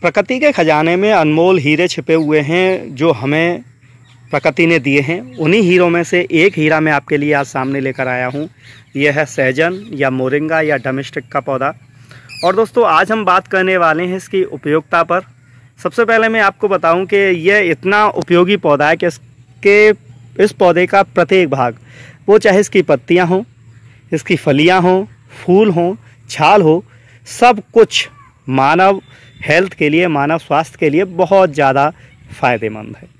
प्रकृति के ख़जाने में अनमोल हीरे छिपे हुए हैं जो हमें प्रकृति ने दिए हैं उन्हीं हीरों में से एक हीरा मैं आपके लिए आज सामने लेकर आया हूँ यह है सहजन या मोरिंगा या डोमेस्टिक का पौधा और दोस्तों आज हम बात करने वाले हैं इसकी उपयोगिता पर सबसे पहले मैं आपको बताऊं कि यह इतना उपयोगी पौधा है कि इसके इस पौधे का प्रत्येक भाग वो चाहे इसकी पत्तियाँ हों इसकी फलियाँ हों फूल हों छाल हो सब कुछ मानव हेल्थ के लिए मानव स्वास्थ्य के लिए बहुत ज़्यादा फ़ायदेमंद है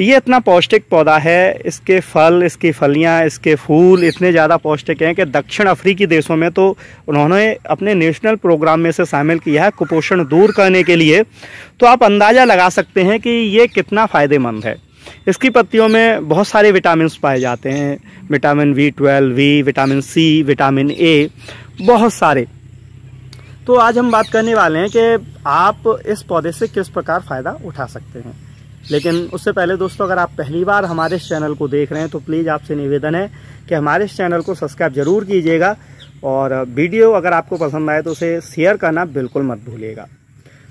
ये इतना पौष्टिक पौधा है इसके फल इसकी फलियां इसके फूल इतने ज़्यादा पौष्टिक हैं कि दक्षिण अफ्रीकी देशों में तो उन्होंने अपने नेशनल प्रोग्राम में से शामिल किया है कुपोषण दूर करने के लिए तो आप अंदाज़ा लगा सकते हैं कि ये कितना फ़ायदेमंद है इसकी पत्तियों में बहुत सारे विटामिन पाए जाते हैं vitamin B twelve B vitamin C vitamin A बहुत सारे तो आज हम बात करने वाले हैं कि आप इस पौधे से किस प्रकार फ़ायदा उठा सकते हैं लेकिन उससे पहले दोस्तों अगर आप पहली बार हमारे इस चैनल को देख रहे हैं तो प्लीज़ आपसे निवेदन है कि हमारे इस चैनल को सब्सक्राइब जरूर कीजिएगा और वीडियो अगर आपको पसंद आए तो उसे शेयर करना बिल्कुल मत भूलिएगा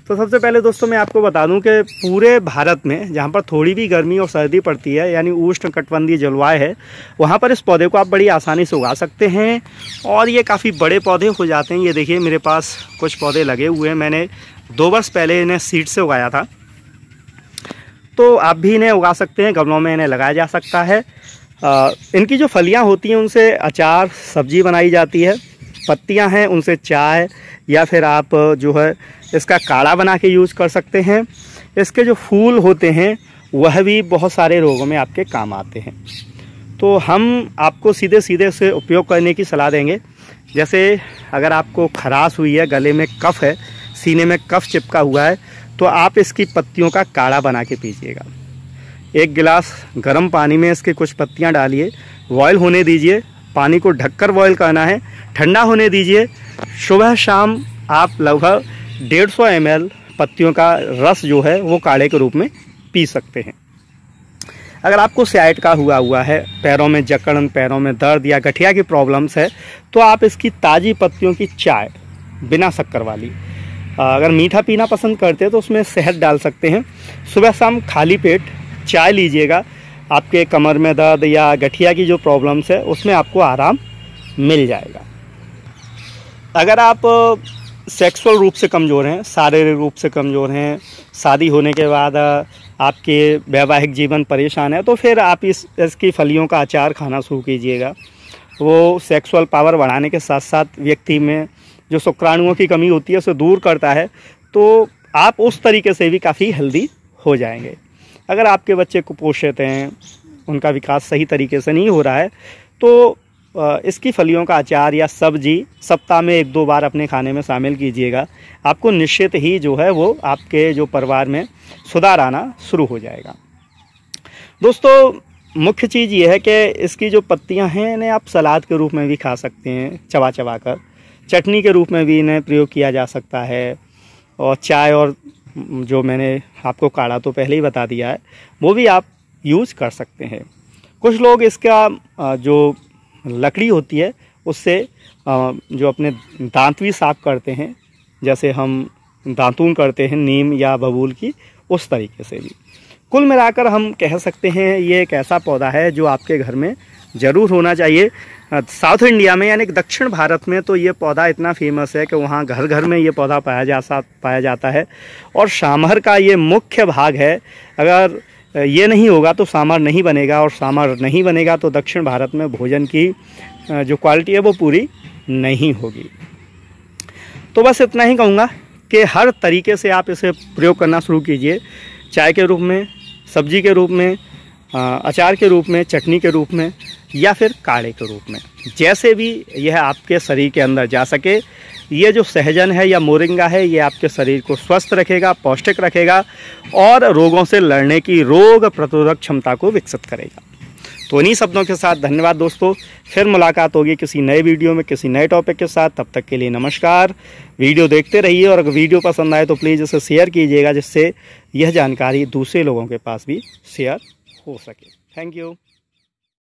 तो सबसे पहले दोस्तों मैं आपको बता दूं कि पूरे भारत में जहां पर थोड़ी भी गर्मी और सर्दी पड़ती है यानी उष्ण कटबंदी जलवायु है वहां पर इस पौधे को आप बड़ी आसानी से उगा सकते हैं और ये काफ़ी बड़े पौधे हो जाते हैं ये देखिए मेरे पास कुछ पौधे लगे हुए हैं मैंने दो वर्ष पहले इन्हें सीड से उगाया था तो आप भी इन्हें उगा सकते हैं गमलों में इन्हें लगाया जा सकता है इनकी जो फलियाँ होती हैं उनसे अचार सब्जी बनाई जाती है पत्तियां हैं उनसे चाय या फिर आप जो है इसका काढ़ा बना के यूज़ कर सकते हैं इसके जो फूल होते हैं वह भी बहुत सारे रोगों में आपके काम आते हैं तो हम आपको सीधे सीधे से उपयोग करने की सलाह देंगे जैसे अगर आपको खराश हुई है गले में कफ़ है सीने में कफ़ चिपका हुआ है तो आप इसकी पत्तियों का काढ़ा बना के पीजिएगा एक गिलास गर्म पानी में इसके कुछ पत्तियां डालिए बॉयल होने दीजिए पानी को ढककर बॉयल करना है ठंडा होने दीजिए सुबह शाम आप लगभग डेढ़ सौ एम पत्तियों का रस जो है वो काढ़े के रूप में पी सकते हैं अगर आपको स्याइट का हुआ हुआ है पैरों में जकड़न पैरों में दर्द या गठिया की प्रॉब्लम्स है तो आप इसकी ताज़ी पत्तियों की चाय बिना शक्कर वाली अगर मीठा पीना पसंद करते हैं तो उसमें शहद डाल सकते हैं सुबह शाम खाली पेट चाय लीजिएगा आपके कमर में दर्द या गठिया की जो प्रॉब्लम्स है उसमें आपको आराम मिल जाएगा अगर आप सेक्सुअल रूप से कमज़ोर हैं शारीरिक रूप से कमज़ोर हैं शादी होने के बाद आपके वैवाहिक जीवन परेशान है तो फिर आप इस इसकी फलियों का अचार खाना शुरू कीजिएगा वो सेक्सुअल पावर बढ़ाने के साथ साथ व्यक्ति में जो शुक्राणुओं की कमी होती है उसे दूर करता है तो आप उस तरीके से भी काफ़ी हेल्दी हो जाएंगे अगर आपके बच्चे कुपोषित हैं उनका विकास सही तरीके से नहीं हो रहा है तो इसकी फलियों का अचार या सब्जी सप्ताह में एक दो बार अपने खाने में शामिल कीजिएगा आपको निश्चित ही जो है वो आपके जो परिवार में सुधार आना शुरू हो जाएगा दोस्तों मुख्य चीज़ ये है कि इसकी जो पत्तियां हैं इन्हें आप सलाद के रूप में भी खा सकते हैं चबा चबा कर चटनी के रूप में भी इन्हें प्रयोग किया जा सकता है और चाय और जो मैंने आपको काढ़ा तो पहले ही बता दिया है वो भी आप यूज़ कर सकते हैं कुछ लोग इसका जो लकड़ी होती है उससे जो अपने दांत भी साफ करते हैं जैसे हम दांतून करते हैं नीम या बबूल की उस तरीके से भी कुल मिलाकर हम कह सकते हैं ये एक ऐसा पौधा है जो आपके घर में ज़रूर होना चाहिए साउथ इंडिया में यानी दक्षिण भारत में तो ये पौधा इतना फेमस है कि वहाँ घर घर में ये पौधा पाया जा पाया जाता है और सामर का ये मुख्य भाग है अगर ये नहीं होगा तो सामर नहीं बनेगा और सामर नहीं बनेगा तो दक्षिण भारत में भोजन की जो क्वालिटी है वो पूरी नहीं होगी तो बस इतना ही कहूँगा कि हर तरीके से आप इसे प्रयोग करना शुरू कीजिए चाय के रूप में सब्जी के रूप में अचार के रूप में चटनी के रूप में या फिर काढ़े के रूप में जैसे भी यह आपके शरीर के अंदर जा सके ये जो सहजन है या मोरिंगा है ये आपके शरीर को स्वस्थ रखेगा पौष्टिक रखेगा और रोगों से लड़ने की रोग प्रतिरोधक क्षमता को विकसित करेगा तो इन्हीं शब्दों के साथ धन्यवाद दोस्तों फिर मुलाकात होगी किसी नए वीडियो में किसी नए टॉपिक के साथ तब तक के लिए नमस्कार वीडियो देखते रहिए और अगर वीडियो पसंद आए तो प्लीज़ इसे शेयर कीजिएगा जिससे यह जानकारी दूसरे लोगों के पास भी शेयर हो सके थैंक यू